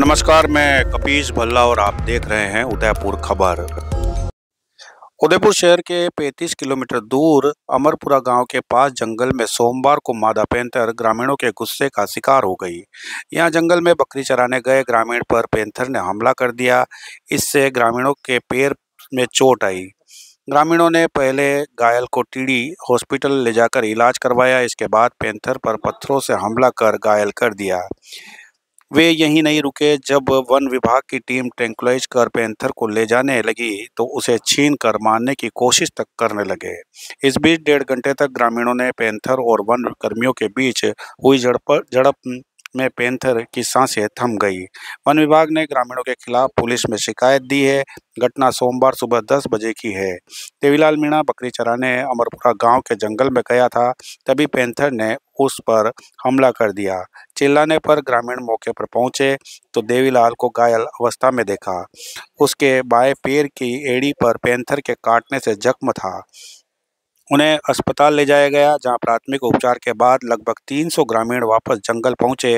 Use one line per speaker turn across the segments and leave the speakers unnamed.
नमस्कार मैं कपीश भल्ला और आप देख रहे हैं उदयपुर खबर उदयपुर शहर के 35 किलोमीटर दूर अमरपुरा गांव के पास जंगल में सोमवार को मादा पेंथर ग्रामीणों के गुस्से का शिकार हो गई यहां जंगल में बकरी चराने गए ग्रामीण पर पेंथर ने हमला कर दिया इससे ग्रामीणों के पैर में चोट आई ग्रामीणों ने पहले घायल को टीडी हॉस्पिटल ले जाकर इलाज करवाया इसके बाद पेंथर पर पत्थरों से हमला कर घायल कर दिया वे यहीं नहीं रुके जब वन विभाग की टीम ट्रेंकुलाइज कर पैंथर को ले जाने लगी तो उसे छीन कर मारने की कोशिश तक करने लगे इस बीच डेढ़ घंटे तक ग्रामीणों ने पैंथर और वन कर्मियों के बीच हुई झड़प झड़प में पैंथर की सांसें थम गई वन विभाग ने ग्रामीणों के खिलाफ पुलिस में शिकायत दी है घटना सोमवार सुबह 10 बजे की है देवीलाल मीणा बकरी चराने अमरपुरा गांव के जंगल में गया था तभी पैंथर ने उस पर हमला कर दिया चिल्लाने पर ग्रामीण मौके पर पहुंचे तो देवीलाल को घायल अवस्था में देखा उसके बाएं पैर की एड़ी पर पैंथर के काटने से जख्म था उन्हें अस्पताल ले जाया गया जहां प्राथमिक उपचार के बाद लगभग 300 ग्रामीण वापस जंगल पहुंचे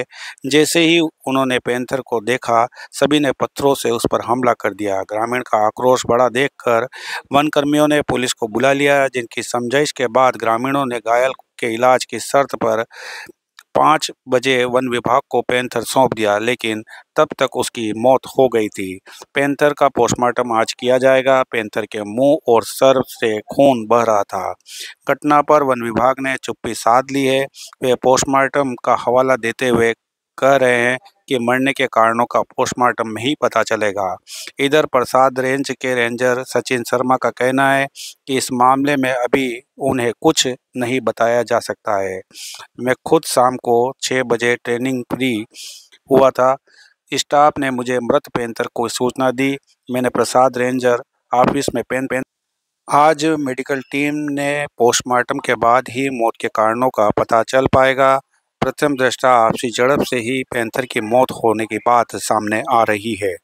जैसे ही उन्होंने पैंथर को देखा सभी ने पत्थरों से उस पर हमला कर दिया ग्रामीण का आक्रोश बड़ा देखकर वन कर्मियों ने पुलिस को बुला लिया जिनकी समझाइश के बाद ग्रामीणों ने घायल के इलाज की शर्त पर पाँच बजे वन विभाग को पैंथर सौंप दिया लेकिन तब तक उसकी मौत हो गई थी पैंथर का पोस्टमार्टम आज किया जाएगा पैंथर के मुंह और सर से खून बह रहा था घटना पर वन विभाग ने चुप्पी साध ली है वे पोस्टमार्टम का हवाला देते हुए कह रहे हैं के मरने के कारणों का पोस्टमार्टम में ही पता चलेगा इधर प्रसाद रेंज के रेंजर सचिन शर्मा का कहना है कि इस मामले में अभी उन्हें कुछ नहीं बताया जा सकता है मैं खुद शाम को छः बजे ट्रेनिंग फ्री हुआ था स्टाफ ने मुझे मृत पेंथर को सूचना दी मैंने प्रसाद रेंजर ऑफिस में पेन पेन आज मेडिकल टीम ने पोस्टमार्टम के बाद ही मौत के कारणों का पता चल पाएगा प्रथम दृष्टा आपसी झड़प से ही पैंथर की मौत होने की बात सामने आ रही है